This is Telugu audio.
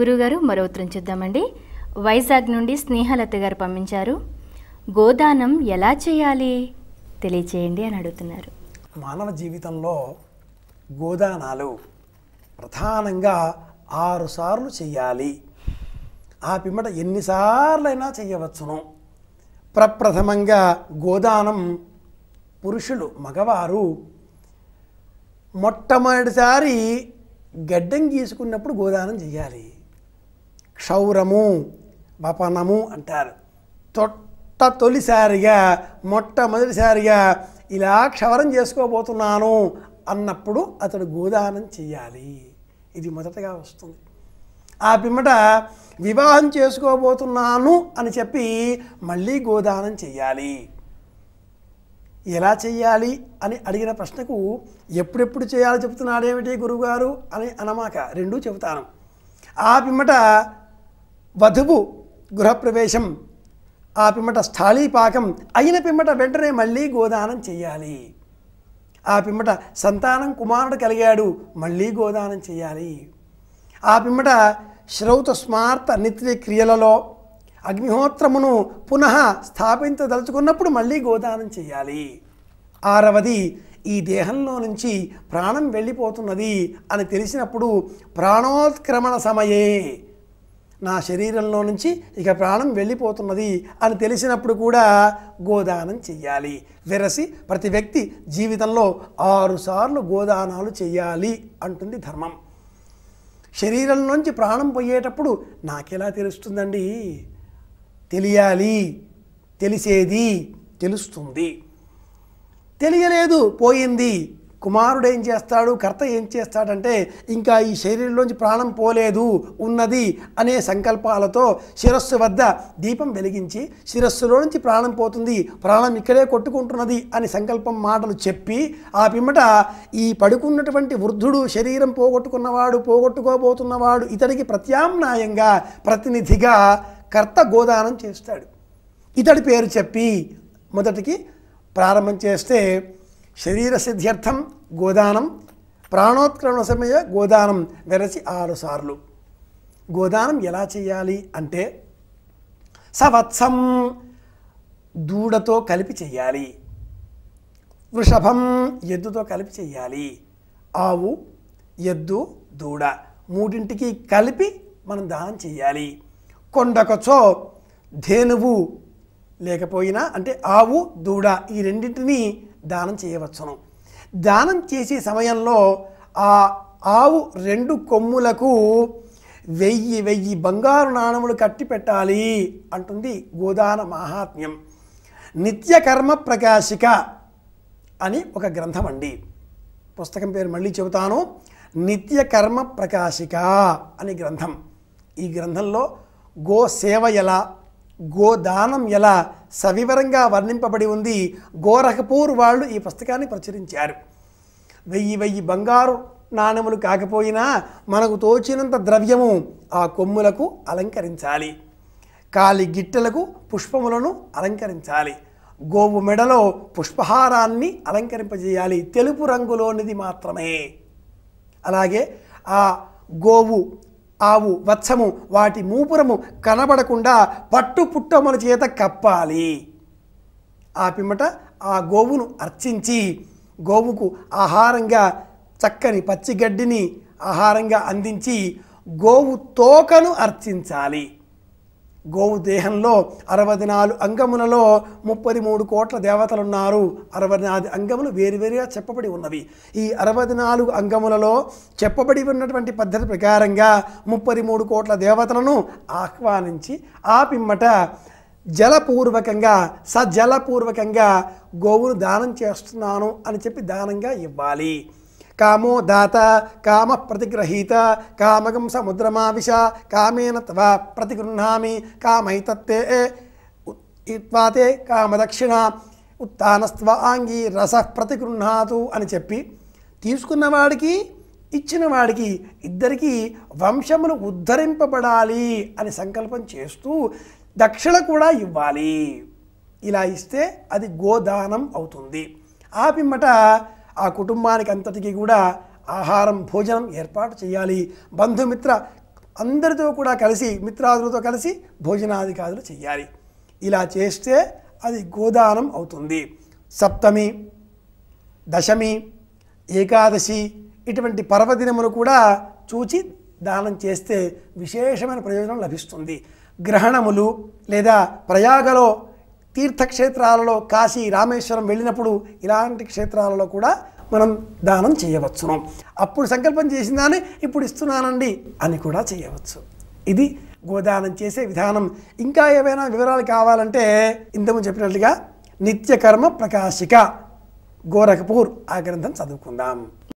గురుగారు మరో ఉత్తరం చూద్దామండి వైజాగ్ నుండి స్నేహలత గారు పంపించారు గోదానం ఎలా చేయాలి తెలియచేయండి అని అడుగుతున్నారు మానవ జీవితంలో గోదానాలు ప్రధానంగా ఆరు సార్లు చేయాలి ఆ పిమ్మట ఎన్నిసార్లైనా చేయవచ్చును ప్రప్రథమంగా గోదానం పురుషులు మగవారు మొట్టమొదటిసారి గడ్డం గీసుకున్నప్పుడు గోదానం చేయాలి క్షౌరము వపనము అంటారు తొట్ట తొలిసారిగా మొట్టమొదటిసారిగా ఇలా క్షవరం చేసుకోబోతున్నాను అన్నప్పుడు అతడు గోదానం చేయాలి ఇది మొదటగా వస్తుంది ఆ పిమ్మట వివాహం చేసుకోబోతున్నాను అని చెప్పి మళ్ళీ గోదానం చేయాలి ఎలా చేయాలి అని అడిగిన ప్రశ్నకు ఎప్పుడెప్పుడు చేయాలో చెబుతున్నాడేమిటి గురువుగారు అని అనమాక రెండూ చెబుతాను ఆ పిమ్మట వధువు గృహప్రవేశం ఆ పిమ్మట స్థాళీపాకం అయిన పిమ్మట వెంటనే మళ్ళీ గోదానం చేయాలి ఆ పిమ్మట సంతానం కుమారుడు కలిగాడు మళ్ళీ గోదానం చేయాలి ఆ పిమ్మట శ్రౌత స్మార్త నిత్య క్రియలలో అగ్నిహోత్రమును పునః స్థాపించదలుచుకున్నప్పుడు మళ్ళీ గోదానం చేయాలి ఆరవది ఈ దేహంలో నుంచి ప్రాణం వెళ్ళిపోతున్నది అని తెలిసినప్పుడు ప్రాణోత్క్రమణ సమయే నా శరీరంలో నుంచి ఇక ప్రాణం వెళ్ళిపోతున్నది అని తెలిసినప్పుడు కూడా గోదానం చెయ్యాలి విరసి ప్రతి వ్యక్తి జీవితంలో ఆరుసార్లు గోదానాలు చేయాలి అంటుంది ధర్మం శరీరం నుంచి ప్రాణం పోయేటప్పుడు నాకెలా తెలుస్తుందండి తెలియాలి తెలిసేది తెలుస్తుంది తెలియలేదు పోయింది కుమారుడు ఏం చేస్తాడు కర్త ఏం చేస్తాడంటే ఇంకా ఈ శరీరంలోంచి ప్రాణం పోలేదు ఉన్నది అనే సంకల్పాలతో శిరస్సు వద్ద దీపం వెలిగించి శిరస్సులో నుంచి ప్రాణం పోతుంది ప్రాణం ఇక్కడే కొట్టుకుంటున్నది అని సంకల్పం మాటలు చెప్పి ఆ పిమ్మట ఈ పడుకున్నటువంటి వృద్ధుడు శరీరం పోగొట్టుకున్నవాడు పోగొట్టుకోబోతున్నవాడు ఇతడికి ప్రత్యామ్నాయంగా ప్రతినిధిగా కర్త గోదానం చేస్తాడు ఇతడి పేరు చెప్పి మొదటికి ప్రారంభం చేస్తే శరీర సిద్ధ్యర్థం గోదానం ప్రాణోత్క్రమణ సమయ గోదానం వెరచి ఆరు సార్లు గోదానం ఎలా చేయాలి అంటే సవత్సం దూడతో కలిపి చేయాలి వృషభం ఎద్దుతో కలిపి చేయాలి ఆవు ఎద్దు దూడ మూడింటికి కలిపి మనం దానం చేయాలి కొండకొచ్చో ధేనువు లేకపోయినా అంటే ఆవు దూడ ఈ రెండింటినీ దానం చేయవచ్చును దానం చేసే సమయంలో ఆ ఆవు రెండు కొమ్ములకు వెయ్యి వెయ్యి బంగారు నాణములు కట్టి పెట్టాలి అంటుంది గోదాన మహాత్మ్యం నిత్యకర్మ ప్రకాశిక అని ఒక గ్రంథం అండి పుస్తకం పేరు మళ్ళీ చెబుతాను నిత్యకర్మ ప్రకాశిక అనే గ్రంథం ఈ గ్రంథంలో గో సేవ ఎలా గోదానం ఎలా సవివరంగా వర్ణింపబడి ఉంది గోరఖపూర్ వాళ్ళు ఈ పుస్తకాన్ని ప్రచురించారు వెయ్యి వెయ్యి బంగారు నాణములు కాకపోయినా మనకు తోచినంత ద్రవ్యము ఆ కొమ్ములకు అలంకరించాలి కాలి గిట్టెలకు పుష్పములను అలంకరించాలి గోవు మెడలో పుష్పహారాన్ని అలంకరింపజేయాలి తెలుపు రంగులోనిది మాత్రమే అలాగే ఆ గోవు ఆవు వత్సము వాటి మూపురము కనబడకుండా పట్టు పుట్టమల చేత కప్పాలి ఆ పిమ్మట ఆ గోవును అర్చించి గోవుకు ఆహారంగా చక్కని పచ్చిగడ్డిని ఆహారంగా అందించి గోవు తోకను అర్చించాలి గోవు దేహంలో అరవై నాలుగు అంగములలో ముప్పై మూడు కోట్ల దేవతలున్నారు అరవై నాలుగు అంగములు వేరువేరుగా చెప్పబడి ఉన్నవి ఈ అరవై నాలుగు అంగములలో చెప్పబడి ఉన్నటువంటి పద్ధతి ప్రకారంగా ముప్పై మూడు కోట్ల దేవతలను ఆహ్వానించి ఆ పిమ్మట జలపూర్వకంగా సజలపూర్వకంగా గోవును దానం చేస్తున్నాను అని చెప్పి దానంగా ఇవ్వాలి కామో దాత కామ ప్రతిగ్రహీత కామగం సముద్రమావిష కామేన తవ ప్రతిగృహామి కామైతత్తే ఇవాతే కామదక్షిణ ఉత్నస్త్వ ఆంగి రస ప్రతిగృహాతు అని చెప్పి తీసుకున్నవాడికి ఇచ్చిన వాడికి ఇద్దరికీ వంశములు ఉద్ధరింపబడాలి అని సంకల్పం చేస్తూ దక్షిణ కూడా ఇవ్వాలి ఇలా ఇస్తే అది గోదానం అవుతుంది ఆ పిమ్మట ఆ కుటుంబానికి అంతటికి కూడా ఆహారం భోజనం ఏర్పాటు చేయాలి బంధుమిత్ర అందరితో కూడా కలిసి మిత్రాదులతో కలిసి భోజనాధికారులు చేయాలి ఇలా చేస్తే అది గోదానం అవుతుంది సప్తమి దశమి ఏకాదశి ఇటువంటి పర్వదినములు కూడా చూచి దానం చేస్తే విశేషమైన ప్రయోజనం లభిస్తుంది గ్రహణములు లేదా ప్రయాగలో తీర్థక్షేత్రాలలో కాశీ రామేశ్వరం వెళ్ళినప్పుడు ఇలాంటి క్షేత్రాలలో కూడా మనం దానం చేయవచ్చును అప్పుడు సంకల్పం చేసిందానే ఇప్పుడు ఇస్తున్నానండి అని కూడా చేయవచ్చు ఇది గోదానం చేసే విధానం ఇంకా ఏవైనా వివరాలు కావాలంటే ఇంతకు చెప్పినట్లుగా నిత్యకర్మ ప్రకాశిక గోరఖపూర్ ఆ గ్రంథం చదువుకుందాం